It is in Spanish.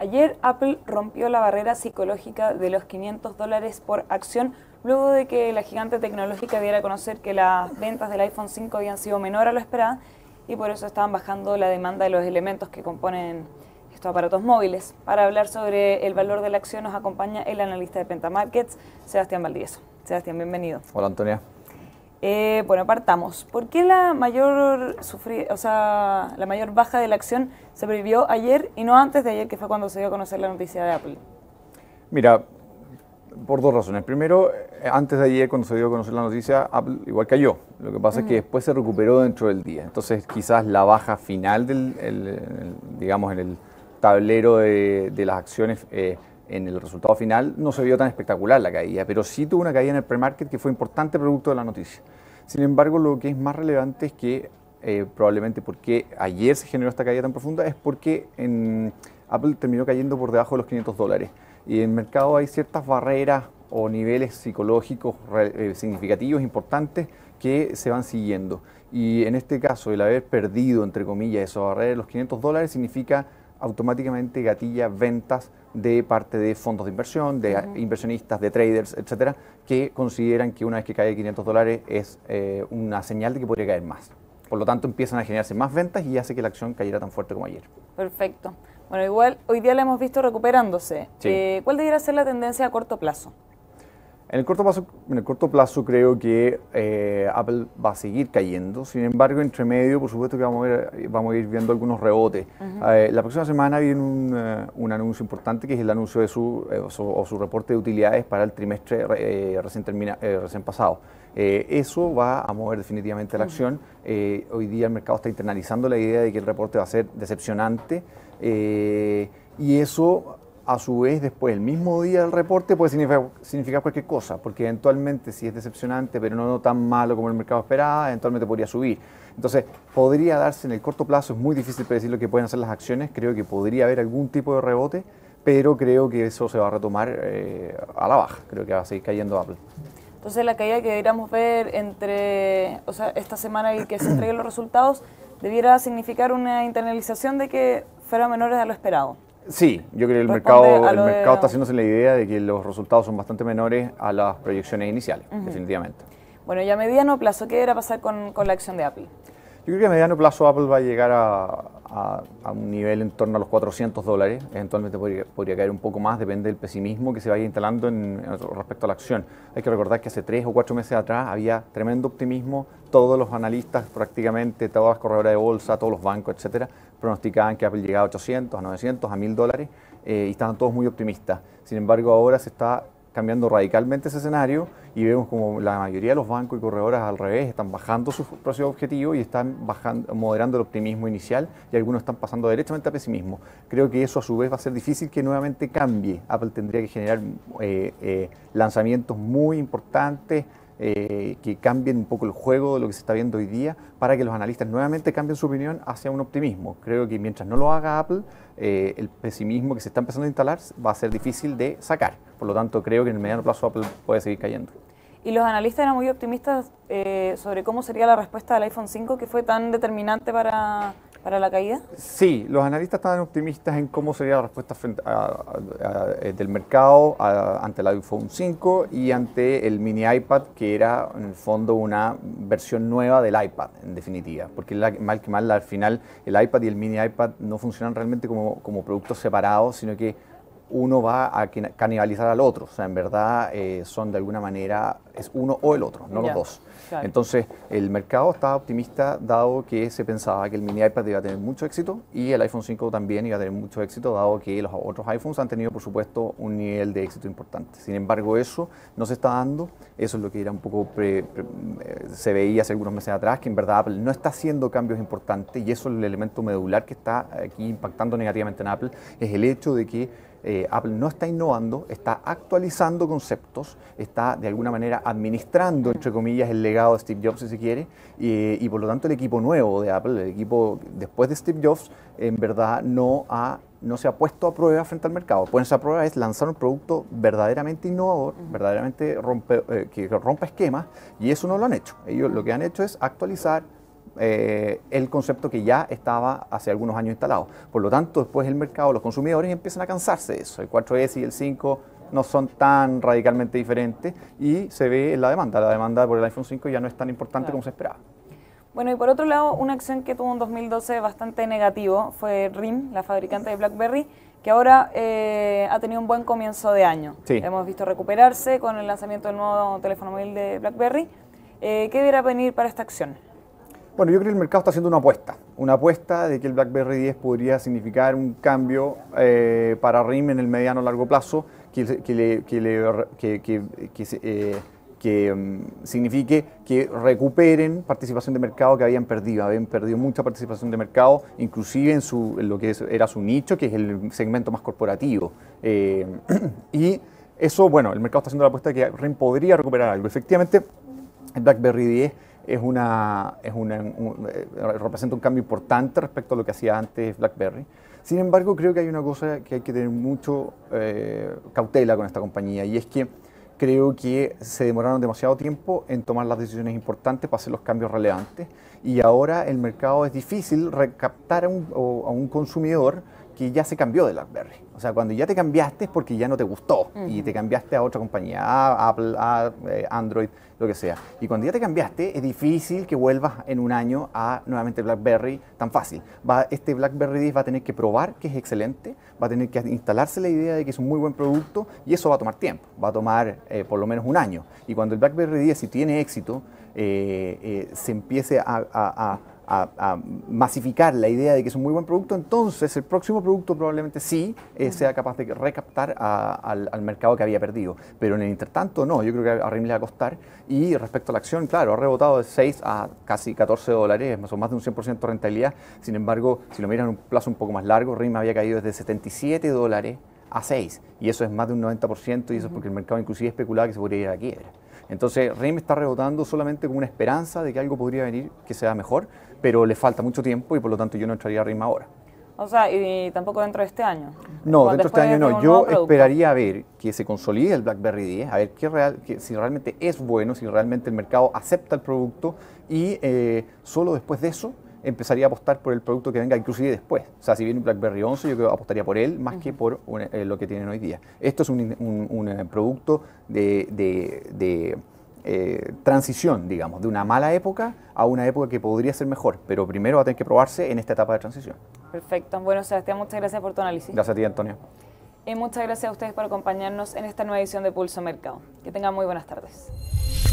Ayer Apple rompió la barrera psicológica de los 500 dólares por acción luego de que la gigante tecnológica diera a conocer que las ventas del iPhone 5 habían sido menor a lo esperado y por eso estaban bajando la demanda de los elementos que componen estos aparatos móviles. Para hablar sobre el valor de la acción nos acompaña el analista de Pentamarkets, Sebastián Valdíez. Sebastián, bienvenido. Hola, Antonia. Eh, bueno, apartamos. ¿Por qué la mayor, sufri o sea, la mayor baja de la acción se prohibió ayer y no antes de ayer, que fue cuando se dio a conocer la noticia de Apple? Mira, por dos razones. Primero, eh, antes de ayer, cuando se dio a conocer la noticia, Apple igual cayó. Lo que pasa es que después se recuperó dentro del día. Entonces, quizás la baja final, del, digamos, en el tablero de, las acciones eh, en el resultado final no se vio tan espectacular la caída, pero sí tuvo una caída en el pre-market que fue importante producto de la noticia. Sin embargo, lo que es más relevante es que eh, probablemente porque ayer se generó esta caída tan profunda es porque Apple terminó cayendo por debajo de los 500 dólares. Y en el mercado hay ciertas barreras o niveles psicológicos eh, significativos, importantes, que se van siguiendo. Y en este caso, el haber perdido, entre comillas, esas barreras de los 500 dólares significa automáticamente gatillas, ventas de parte de fondos de inversión, de inversionistas, de traders, etcétera, que consideran que una vez que cae 500 dólares es eh, una señal de que podría caer más. Por lo tanto, empiezan a generarse más ventas y hace que la acción cayera tan fuerte como ayer. Perfecto. Bueno, igual hoy día la hemos visto recuperándose. Eh, ¿Cuál debería ser la tendencia a corto plazo? En el corto plazo, creo que eh, Apple va a seguir cayendo. Sin embargo, entre medio, por supuesto que vamos a, vamos a ir viendo algunos rebotes. Eh, la próxima semana viene eh, un, anuncio importante que es el anuncio de su, reporte de utilidades para el trimestre recién, recién pasado. eso va a mover definitivamente la acción. hoy día el mercado está internalizando la idea de que el reporte va a ser decepcionante y eso a su vez después, el mismo día del reporte, puede significar, cualquier cosa, porque eventualmente si es decepcionante, pero no, tan malo como el mercado esperaba, eventualmente podría subir. Entonces, podría darse en el corto plazo, es muy difícil predecir lo que pueden hacer las acciones, creo que podría haber algún tipo de rebote, pero creo que eso se va a retomar eh, a la baja, creo que va a seguir cayendo Apple. Entonces, la caída que deberíamos ver entre o sea, esta semana y que se entreguen los resultados debiera significar una internalización de que fueron menores a lo esperado. Sí, yo creo que el mercado, el mercado está haciéndose la idea de que los resultados son bastante menores a las proyecciones iniciales, definitivamente. Bueno, y a mediano plazo, ¿qué era pasar con, con la acción de Apple? Yo creo que a mediano plazo Apple va a llegar a, a, un nivel en torno a los 400 dólares, eventualmente podría, caer un poco más, depende del pesimismo que se vaya instalando en, respecto a la acción. Hay que recordar que hace tres o cuatro meses atrás había tremendo optimismo, todos los analistas prácticamente, todas las corredoras de bolsa, todos los bancos, etcétera, pronosticaban que Apple llegaba a 800, a 900, a 1000 dólares eh, y estaban todos muy optimistas. Sin embargo, ahora se está cambiando radicalmente ese escenario y vemos como la mayoría de los bancos y corredoras al revés están bajando su precios objetivo... y están bajando, moderando el optimismo inicial y algunos están pasando derechamente a pesimismo. Creo que eso a su vez va a ser difícil que nuevamente cambie. Apple tendría que generar eh, eh, lanzamientos muy importantes, eh, que cambien un poco el juego de lo que se está viendo hoy día, para que los analistas nuevamente cambien su opinión hacia un optimismo. Creo que mientras no lo haga Apple, eh, el pesimismo que se está empezando a instalar va a ser difícil de sacar. Por lo tanto, creo que en el mediano plazo Apple puede seguir cayendo. Y los analistas eran muy optimistas eh, sobre cómo sería la respuesta del iPhone 5, que fue tan determinante para para la caída? Sí, los analistas estaban optimistas en cómo sería la respuesta frente eh, del mercado ante el iPhone 5 y ante el mini iPad, que era en el fondo una versión nueva del iPad, en definitiva, porque mal que mal, al final el iPad y el mini iPad no funcionan realmente como, como productos separados, sino que uno va a canibalizar al otro. O sea, en verdad eh, son de alguna manera, es uno o el otro, no los dos. Entonces, el mercado estaba optimista dado que se pensaba que el mini iPad iba a tener mucho éxito y el iPhone 5 también iba a tener mucho éxito, dado que los otros iPhones han tenido, por supuesto, un nivel de éxito importante. Sin embargo, eso no se está dando. Eso es lo que era un poco eh, se veía hace algunos meses atrás, que en verdad Apple no está haciendo cambios importantes y eso es el elemento medular que está aquí impactando negativamente en Apple, es el hecho de que eh, Apple no está innovando, está actualizando conceptos, está de alguna manera administrando, entre comillas, el legado de Steve Jobs, si se quiere, y, por lo tanto el equipo nuevo de Apple, el equipo después de Steve Jobs, en verdad no, ha, no se ha puesto a prueba frente al mercado. Ponerse a prueba es lanzar un producto verdaderamente innovador, verdaderamente rompe, eh, que rompa esquemas, y eso no lo han hecho. Ellos lo que han hecho es actualizar, eh, el concepto que ya estaba hace algunos años instalado. Por lo tanto, después el mercado, los consumidores empiezan a cansarse de eso. El 4S y el 5 no son tan radicalmente diferentes y se ve en la demanda. La demanda por el iPhone 5 ya no es tan importante como se esperaba. Bueno, y por otro lado, una acción que tuvo un 2012 bastante negativo fue RIM, la fabricante de BlackBerry, que ahora eh, ha tenido un buen comienzo de año. Hemos visto recuperarse con el lanzamiento del nuevo teléfono móvil de BlackBerry. Eh, ¿Qué deberá venir para esta acción? Bueno, yo creo que el mercado está haciendo una apuesta, una apuesta de que el BlackBerry 10 podría significar un cambio eh, para RIM en el mediano largo plazo que, que, le, que, eh, mm, signifique que recuperen participación de mercado que habían perdido. Habían perdido mucha participación de mercado, inclusive en, lo que era su nicho, que es el segmento más corporativo. Eh, y eso, bueno, el mercado está haciendo la apuesta de que RIM podría recuperar algo. Efectivamente, el BlackBerry 10 es eh, representa un cambio importante respecto a lo que hacía antes BlackBerry. Sin embargo, creo que hay una cosa que hay que tener mucho eh, cautela con esta compañía y es que creo que se demoraron demasiado tiempo en tomar las decisiones importantes para hacer los cambios relevantes y ahora el mercado es difícil recaptar a a un consumidor ya se cambió de BlackBerry. O sea, cuando ya te cambiaste es porque ya no te gustó y te cambiaste a otra compañía, a Apple, a eh, Android, lo que sea. Y cuando ya te cambiaste, es difícil que vuelvas en un año a nuevamente BlackBerry tan fácil. este BlackBerry 10 va a tener que probar que es excelente, va a tener que instalarse la idea de que es un muy buen producto y eso va a tomar tiempo, va a tomar eh, por lo menos un año. Y cuando el BlackBerry 10, si tiene éxito, eh, se empiece a a, masificar la idea de que es un muy buen producto, entonces el próximo producto probablemente sí eh, sea capaz de recaptar al, mercado que había perdido. Pero en el intertanto, no, yo creo que a RIM le va a costar. Y respecto a la acción, claro, ha rebotado de 6 a casi 14 dólares, más o más de un 100% de rentabilidad. Sin embargo, si lo miran en un plazo un poco más largo, RIM había caído desde 77 dólares a 6. Y eso es más de un 90% y eso es porque el mercado inclusive especulaba que se podría ir a la quiebra. Entonces, REM está rebotando solamente con una esperanza de que algo podría venir que sea mejor, pero le falta mucho tiempo y por lo tanto yo no entraría a ahora. O sea, y tampoco dentro de este año. No, dentro de este año no. Yo esperaría a ver que se consolide el BlackBerry 10, a ver qué real, que, si realmente es bueno, si realmente el mercado acepta el producto y eh, solo después de eso empezaría a apostar por el producto que venga inclusive después. O sea, si viene un BlackBerry 11, yo que apostaría por él más que por eh, lo que tienen hoy día. Esto es un, eh, producto de, eh, transición, digamos, de una mala época a una época que podría ser mejor, pero primero va a tener que probarse en esta etapa de transición. Perfecto. Bueno, Sebastián, muchas gracias por tu análisis. Gracias a ti, Antonio. Y muchas gracias a ustedes por acompañarnos en esta nueva edición de Pulso Mercado. Que tengan muy buenas tardes.